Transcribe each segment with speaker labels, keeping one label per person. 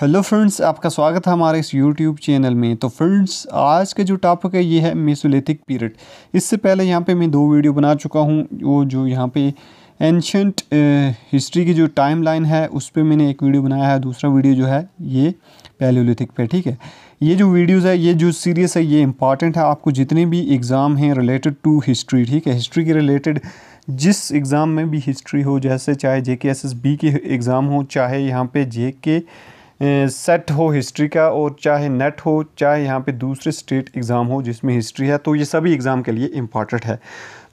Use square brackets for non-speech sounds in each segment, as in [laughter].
Speaker 1: hello friends आपका स्वागत है हमारे इस यूट्यूब चैनल में तो फ्रेंड्स आज का जो टॉपिक है ये है मेसोलिथिक पीरियड इससे पहले यहाँ पे मैं दो वीडियो बना चुका हूँ वो जो यहाँ पे एंशंट हिस्ट्री की जो टाइम लाइन है उस पर मैंने एक वीडियो बनाया है दूसरा वीडियो जो है ये पैलोलिथिक पे ठीक है ये जो वीडियोज़ है ये जो सीरीज़ है ये इंपॉर्टेंट है आपको जितने भी एग्ज़ाम हैं रिलेटेड टू हिस्ट्री ठीक है हिस्ट्री के रिलेटेड जिस एग्ज़ाम में भी हिस्ट्री हो जैसे चाहे J K S S B के एग्ज़ाम हो चाहे यहाँ पे जे के सेट हो हिस्ट्री का और चाहे नेट हो चाहे यहाँ पे दूसरे स्टेट एग्ज़ाम हो जिसमें हिस्ट्री है तो ये सभी एग्ज़ाम के लिए इम्पॉर्टेंट है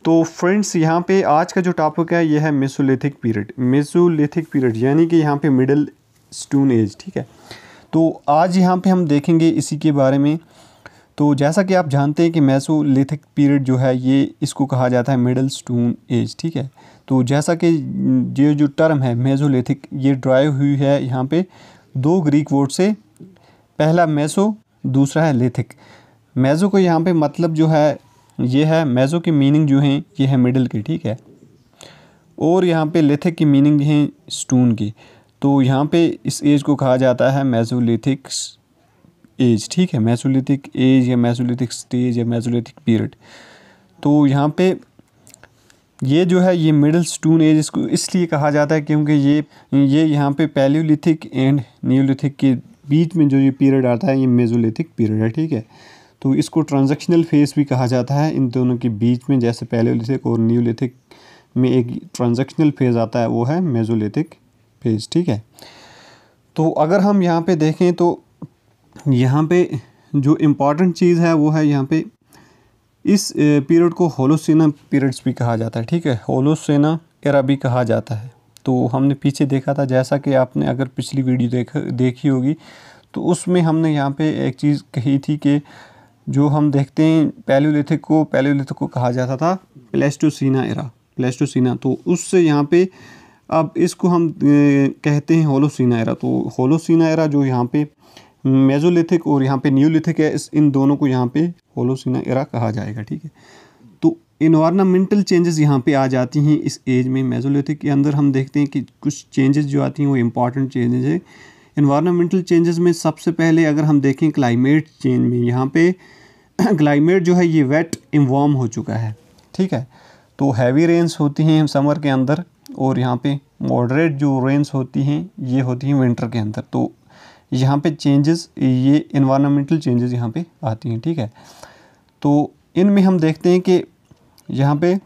Speaker 1: तो फ्रेंड्स यहाँ पे आज का जो टॉपिक है ये है मेसोलिथिक पीरियड मेसोलिथिक पीरियड यानी कि यहाँ पे मिडिल स्टोन एज ठीक है तो आज यहाँ पे हम देखेंगे इसी के बारे में तो जैसा कि आप जानते हैं कि मैसोलिथिक पीरियड जो है ये इसको कहा जाता है मिडल स्टोन एज ठीक है तो जैसा कि ये जो टर्म है मेजोलिथिक ये ड्राई हुई है यहाँ पे दो ग्रीक वर्ड से पहला मेसो दूसरा है लेथिक मेज़ो को यहाँ पे मतलब जो है ये है मेज़ो की मीनिंग जो है ये है मिडिल की ठीक है और यहाँ पे लेथिक की मीनिंग है स्टून की तो यहाँ पे इस एज को कहा जाता है मेजोलिथिक एज ठीक है मेजोलिथिक एज या मेजोलिथिक स्टेज या मेजोलिथिक पीरियड तो यहाँ पे ये जो है ये मिडल स्टून एज इसको इसलिए कहा जाता है क्योंकि ये ये यहाँ पे पैलियोलिथिक एंड न्यूलिथिक के बीच में जो ये पीरियड आता है ये मेजोलिथिक पीरियड है ठीक है तो इसको ट्रांजेक्शनल फेस भी कहा जाता है इन दोनों के बीच में जैसे पैलियोलिथिक और न्यूलिथिक में एक ट्रांजेक्शनल फेज़ आता है वो है मेजोलिथिक फेज़ ठीक है तो अगर हम यहाँ पर देखें तो यहाँ पर जो इम्पॉर्टेंट चीज़ है वो है यहाँ पे इस पीरियड को होलोसेना पीरियड्स भी कहा जाता है ठीक है होलोसेना एरा भी कहा जाता है तो हमने पीछे देखा था जैसा कि आपने अगर पिछली वीडियो देख देखी होगी तो उसमें हमने यहाँ पे एक चीज़ कही थी कि जो हम देखते हैं पैलोलिथिक को पैलोलिथिक को कहा जाता था प्लेस्टोसिना एरा प्लेस्टोसिना तो उससे यहाँ पे अब इसको हम कहते हैं होलोसिना एरा तो होलोसिना एरा जो यहाँ पे मेजोलिथिक और यहाँ पे न्यूलिथिक है इस इन दोनों को यहाँ पे होलोसिना एरा कहा जाएगा ठीक है तो इन्वायरमेंटल चेंजेस यहाँ पे आ जाती हैं इस एज में मेजोलिथिक के अंदर हम देखते हैं कि कुछ चेंजेस जो आती हैं वो इम्पॉर्टेंट चेंजेस हैं इन्वायरमेंटल चेंजेस में सबसे पहले अगर हम देखें क्लाइमेट चेंज में यहाँ पे क्लाइमेट [clears throat] जो है ये वेट इन्वॉर्म हो चुका है ठीक है तो हैवी रेंस होती हैं समर के अंदर और यहाँ पे मॉडरेट जो रेन्स होती हैं ये होती हैं विंटर के अंदर तो यहाँ पे चेंजेस ये इन्वामेंटल चेंजेस यहाँ पे आती हैं ठीक है तो इनमें हम देखते हैं कि यहाँ पे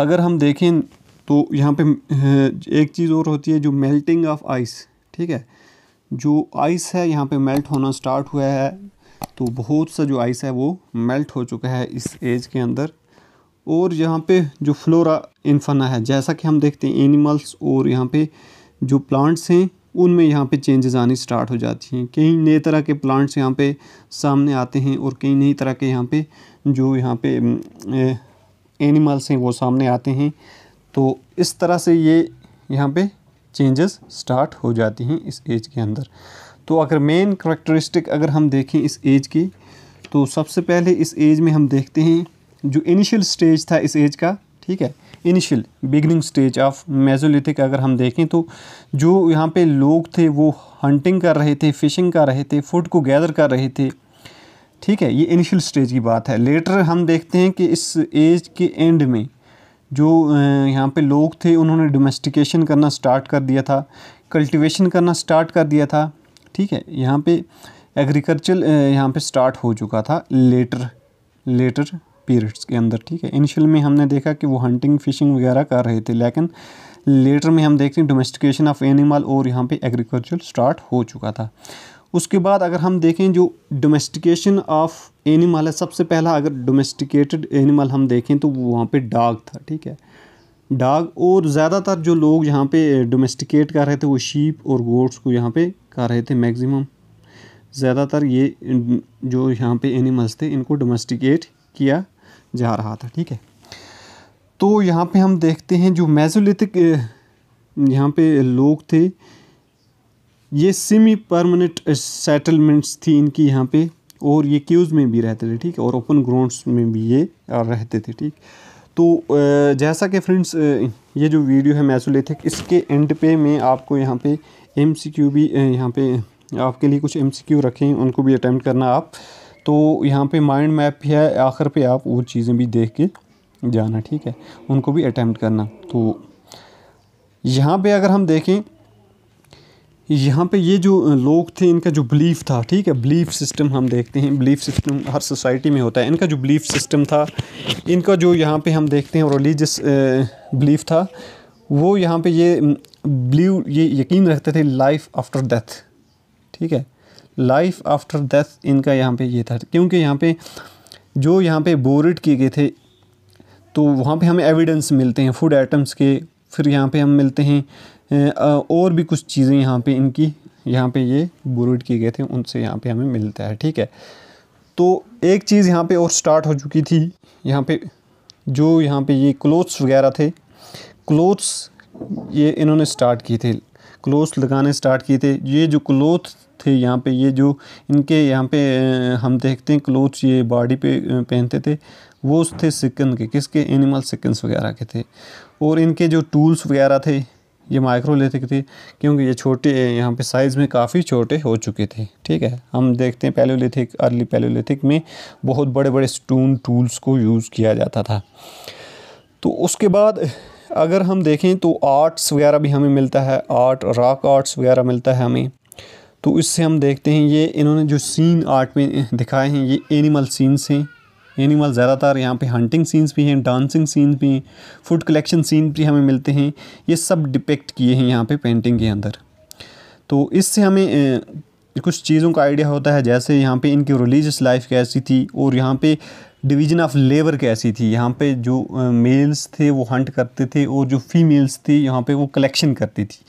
Speaker 1: अगर हम देखें तो यहाँ पे एक चीज़ और होती है जो मेल्टिंग ऑफ आइस ठीक है जो आइस है यहाँ पे मेल्ट होना स्टार्ट हुआ है तो बहुत सा जो आइस है वो मेल्ट हो चुका है इस एज के अंदर और यहाँ पे जो फ्लोरा इनफना है जैसा कि हम देखते हैं एनिमल्स और यहाँ पे जो प्लांट्स हैं उनमें यहाँ पे चेंजेस आनी स्टार्ट हो जाती हैं कई नए तरह के प्लांट्स यहाँ पे सामने आते हैं और कई नई तरह के यहाँ पे जो यहाँ पे एनिमल्स हैं वो सामने आते हैं तो इस तरह से ये यहाँ पे चेंजेस स्टार्ट हो जाती हैं इस एज के अंदर तो अगर मेन करेक्टरिस्टिक अगर हम देखें इस एज की तो सबसे पहले इस एज में हम देखते हैं जो इनिशियल स्टेज था इस एज का ठीक है initial beginning stage of mesolithic अगर हम देखें तो जो यहाँ पे लोग थे वो हंटिंग कर रहे थे फिशिंग कर रहे थे फूड को गैदर कर रहे थे ठीक है ये इनिशियल स्टेज की बात है लेटर हम देखते हैं कि इस एज के एंड में जो यहाँ पे लोग थे उन्होंने डोमेस्टिकेशन करना स्टार्ट कर दिया था कल्टिवेशन करना स्टार्ट कर दिया था ठीक है यहाँ पे एग्रीकल्चर यहाँ पे स्टार्ट हो चुका था लेटर लेटर पीरियड्स के अंदर ठीक है इनिशियल में हमने देखा कि वो हंटिंग फिशिंग वगैरह कर रहे थे लेकिन लेटर में हम देखते हैं डोमेस्टिकेशन ऑफ एनिमल और यहाँ पे एग्रीकल्चर स्टार्ट हो चुका था उसके बाद अगर हम देखें जो डोमेस्टिकेशन ऑफ एनिमल है सबसे पहला अगर डोमेस्टिकेटेड एनिमल हम देखें तो वहाँ पे डाग था ठीक है डाग और ज़्यादातर जो लोग यहाँ पे डोमेस्टिकेट कर रहे थे वो शीप और गोट्स को यहाँ पे कर रहे थे मैक्सिमम ज़्यादातर ये जो यहाँ पे एनिमल्स थे इनको डोमेस्टिकेट किया जा रहा था ठीक है तो यहाँ पे हम देखते हैं जो मेजोलिथिक यहाँ पे लोग थे ये सेमी परमानेंट सेटलमेंट्स थी इनकी यहाँ पे और ये क्यूज़ में भी रहते थे ठीक है और ओपन ग्राउंड्स में भी ये रहते थे ठीक तो जैसा कि फ्रेंड्स ये जो वीडियो है मैसोलिथिक इसके एंड पे मैं आपको यहाँ पे एमसीक्यू भी यहाँ पे आपके लिए कुछ एमसीक्यू रखें उनको भी अटैम्प्ट करना आप तो यहाँ पे माइंड मैप है आखिर पे आप वो चीज़ें भी देख के जाना ठीक है उनको भी अटैम्प्ट करना तो यहाँ पे अगर हम देखें यहाँ पे ये जो लोग थे इनका जो बिलीफ था ठीक है बिलीफ सिस्टम हम देखते हैं बिलीफ सिस्टम हर सोसाइटी में होता है इनका जो बिलीफ सिस्टम था इनका जो यहाँ पे हम देखते हैं रिलीजस बिलीफ था वो यहाँ पे ये बिलीव ये यकीन रखते थे लाइफ आफ्टर डेथ ठीक है लाइफ आफ्टर डेथ इनका यहाँ पे ये था क्योंकि यहाँ पे जो यहाँ पे बोरिड किए गए थे तो वहाँ पे हमें एविडेंस मिलते हैं फूड आइटम्स के फिर यहाँ पे हम मिलते हैं और भी कुछ चीज़ें यहाँ पे इनकी यहाँ पे ये बोरिड किए गए थे उनसे यहाँ पे हमें मिलता है ठीक है तो एक चीज़ यहाँ पर और स्टार्ट हो चुकी थी यहाँ पर जो यहाँ पर ये क्लोथ्स वगैरह थे क्लोथ्स ये इन्होंने स्टार्ट किए थे क्लोथ्स लगाने स्टार्ट किए थे ये जो क्लोथ थे यहाँ पे ये जो इनके यहाँ पे हम देखते हैं क्लोथ्स ये बॉडी पे पहनते थे वो थे सिकन के किसके एनिमल सिकन्स वगैरह के थे और इनके जो टूल्स वगैरह थे ये माइक्रोलिथिक थे क्योंकि ये छोटे यहाँ पे साइज़ में काफ़ी छोटे हो चुके थे ठीक है हम देखते हैं पैलोलिथिक अर्ली पैलोलिथिक में बहुत बड़े बड़े स्टोन टूल्स को यूज़ किया जाता था तो उसके बाद अगर हम देखें तो आर्ट्स वगैरह भी हमें मिलता है आर्ट रॉक आर्ट्स वगैरह मिलता है हमें तो इससे हम देखते हैं ये इन्होंने जो सीन आर्ट में दिखाए हैं ये एनिमल सीन्स हैं एनिमल ज़्यादातर यहाँ पे हंटिंग सीन्स भी हैं डांसिंग सीन्स भी हैं फूड कलेक्शन सीन भी हमें मिलते हैं ये सब डिपेक्ट किए हैं यहाँ पे पेंटिंग के अंदर तो इससे हमें कुछ चीज़ों का आइडिया होता है जैसे यहाँ पे इनकी रिलीजियस लाइफ कैसी थी और यहाँ पे डिवीज़न ऑफ लेबर कैसी थी यहाँ पे जो मेल्स थे वो हंट करते थे और जो फीमेल्स थी यहाँ पे वो कलेक्शन करती थी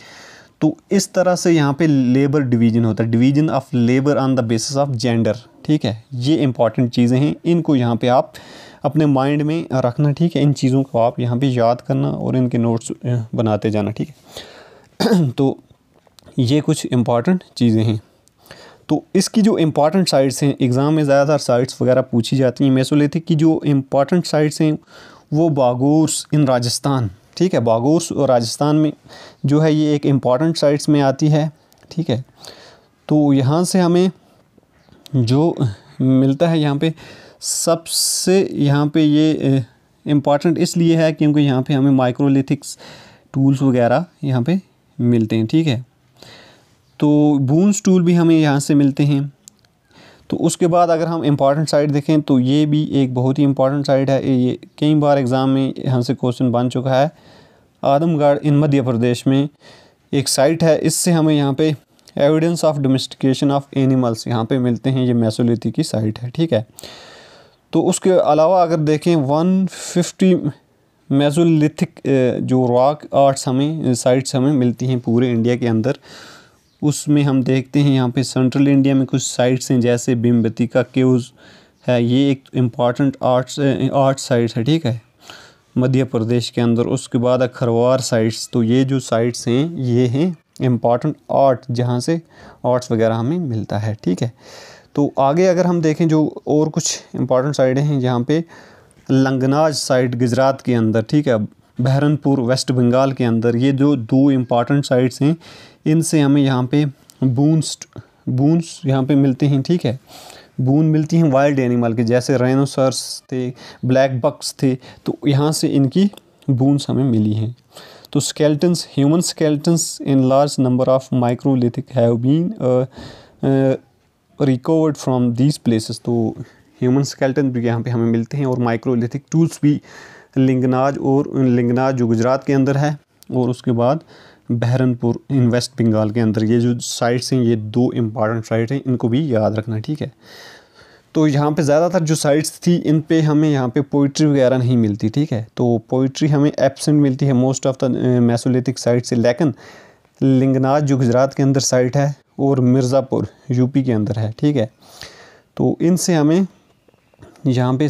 Speaker 1: तो इस तरह से यहाँ पे लेबर डिवीजन होता है division of labour on the basis of gender ठीक है ये इंपॉर्टेंट चीज़ें हैं इनको यहाँ पे आप अपने माइंड में रखना ठीक है इन चीज़ों को आप यहाँ पे याद करना और इनके नोट्स बनाते जाना ठीक है [clears throat] तो ये कुछ इम्पॉर्टेंट चीज़ें हैं तो इसकी जो इम्पॉर्टेंट साइट्स हैं एग्ज़ाम में ज़्यादातर साइट्स वगैरह पूछी जाती हैं मैं सो लेती कि जो इम्पॉर्टेंट साइट्स हैं वो बागोस इन राजस्थान ठीक है बागोस राजस्थान में जो है ये एक इम्पॉर्टेंट साइट्स में आती है ठीक है तो यहाँ से हमें जो मिलता है यहाँ पे सबसे यहाँ पे ये इम्पॉर्टेंट इसलिए है क्योंकि यहाँ पे हमें माइक्रोलिथिक्स टूल्स वगैरह यहाँ पे मिलते हैं ठीक है तो बूंस टूल भी हमें यहाँ से मिलते हैं तो उसके बाद अगर हम इम्पॉर्टेंट साइड देखें तो ये भी एक बहुत ही इम्पॉर्टेंट साइड है ये कई बार एग्ज़ाम में हमसे क्वेश्चन बन चुका है आदमगढ़ इन मध्य प्रदेश में एक साइट है इससे हमें यहाँ पे evidence of domestication of animals यहाँ पे मिलते हैं ये मैसोलिथी की साइट है ठीक है तो उसके अलावा अगर देखें 150 मेजोलिथिक जो रॉक आर्ट्स हमें साइट्स हमें मिलती हैं पूरे इंडिया के अंदर उसमें हम देखते हैं यहाँ पे सेंट्रल इंडिया में कुछ साइट्स हैं जैसे बिम्बती का केव्स है ये एक इम्पॉर्टेंट आर्ट्स आर्ट साइट है ठीक है मध्य प्रदेश के अंदर उसके बाद अखरवार साइट्स तो ये जो साइट्स हैं ये हैं इम्पॉर्टेंट आर्ट जहाँ से आर्ट्स वगैरह हमें मिलता है ठीक है तो आगे अगर हम देखें जो और कुछ इम्पॉर्टेंट साइड हैं जहाँ पे लंगनाज साइट गुजरात के अंदर ठीक है बहरनपुर वेस्ट बंगाल के अंदर ये जो दो इम्पॉर्टेंट साइट्स हैं इनसे हमें यहाँ पे बूंस बूंस यहाँ पे मिलते हैं ठीक है बून मिलती हैं वाइल्ड एनिमल के जैसे रेनोसर्स थे ब्लैक बक्स थे तो यहाँ से इनकी बूंस हमें मिली हैं तो skeletons human skeletons in large number of microlithic have been recovered from these places तो ह्यूमन स्केल्टन भी यहाँ पे हमें मिलते हैं और माइक्रोलिथिक टूल्स भी लिंगनाज और लिंगनाज जो गुजरात के अंदर है और उसके बाद बहरनपुर इन वेस्ट बंगाल के अंदर ये जो साइट्स हैं ये दो इम्पॉर्टेंट साइट हैं इनको भी याद रखना ठीक है तो यहाँ पे ज़्यादातर जो साइट्स थी इन पे हमें यहाँ पे पोइट्री वगैरह नहीं मिलती ठीक है तो पोइट्री हमें एबसेंट मिलती है most of the mesolithic site से लेकिन लिंगनाथ जो गुजरात के अंदर साइट है और मिर्ज़ापुर यूपी के अंदर है ठीक है तो इनसे हमें यहाँ पे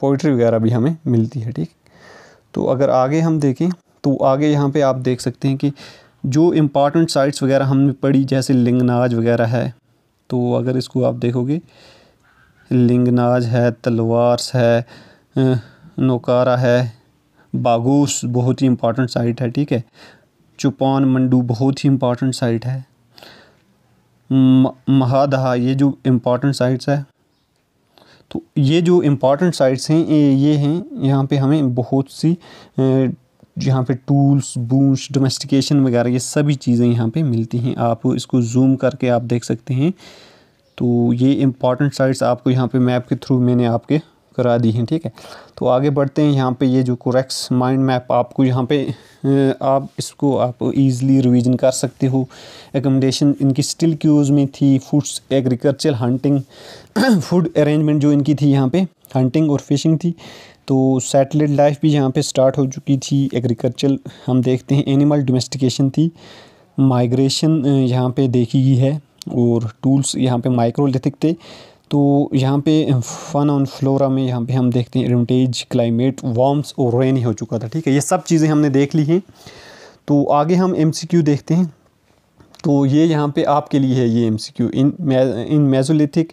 Speaker 1: पोइट्री वगैरह भी हमें मिलती है ठीक तो अगर आगे हम देखें तो आगे यहाँ पे आप देख सकते हैं कि जो इम्पॉर्टेंट साइट्स वगैरह हमने पढ़ी जैसे लिंगनाज वगैरह है तो अगर इसको आप देखोगे लिंगनाज है तलवारस है नोकारा है बागोस बहुत ही इम्पॉर्टेंट साइट है ठीक है चुपान मंडू बहुत ही इम्पॉर्टेंट साइट है महादहा ये जो इम्पॉर्टेंट साइट्स है तो ये जो इम्पॉर्टेंट साइट्स हैं ये हैं यहाँ पे हमें बहुत सी यहाँ पे टूल्स बूंश डोमेस्टिकेशन वगैरह ये सभी चीज़ें यहाँ पे मिलती हैं आप इसको जूम करके आप देख सकते हैं तो ये इम्पॉर्टेंट साइट्स आपको यहाँ पे मैप के थ्रू मैंने आपके करा दी हैं ठीक है तो आगे बढ़ते हैं यहाँ पे ये जो कुरेक्स माइंड मैप आपको यहाँ पे आप इसको आप इजीली रिवीजन कर सकते हो एकोमोडेशन इनकी स्टिल क्यूज़ में थी foods agriculture hunting food arrangement जो इनकी थी यहाँ पे हंटिंग और फिशिंग थी तो सेटलेट लाइफ भी यहाँ पे स्टार्ट हो चुकी थी एग्रीकल्चर हम देखते हैं एनिमल डोमेस्टिकेशन थी माइग्रेशन यहाँ पे देखी गई है और टूल्स यहाँ पे माइक्रोलिथिक थे तो यहाँ पे फन ऑन फ्लोरा में यहाँ पे हम देखते हैं एडवेंटेज क्लाइमेट वार्म्स और रेनी हो चुका था ठीक है ये सब चीज़ें हमने देख ली हैं तो आगे हम एम देखते हैं तो ये यहाँ पे आपके लिए है ये um in in mesolithic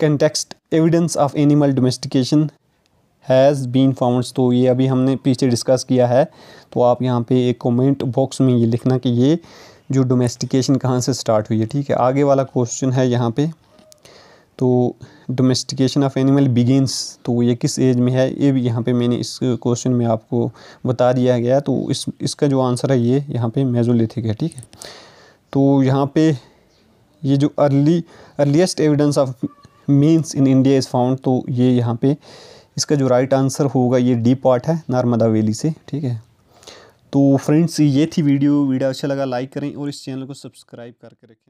Speaker 1: context evidence of animal domestication has been founds तो ये अभी हमने पीछे डिस्कस किया है तो आप यहाँ पे एक कमेंट बॉक्स में ये लिखना कि ये जो डोमेस्टिकेशन कहाँ से स्टार्ट हुई है ठीक है आगे वाला क्वेश्चन है यहाँ पे तो डोमेस्टिकेशन ऑफ एनिमल बिगिनस तो ये किस एज में है ये भी यहाँ पे मैंने इस क्वेश्चन में आपको बता दिया गया तो इस इसका जो आंसर है ये यहाँ पे मेजोलिथिक है ठीक है तो यहाँ पे ये जो early earliest evidence of means in India is found तो ये यहाँ पे इसका जो राइट आंसर होगा ये डी पार्ट है नर्मदा वैली से ठीक है तो फ्रेंड्स ये थी वीडियो वीडियो अच्छा लगा लाइक करें और इस चैनल को सब्सक्राइब करके रखें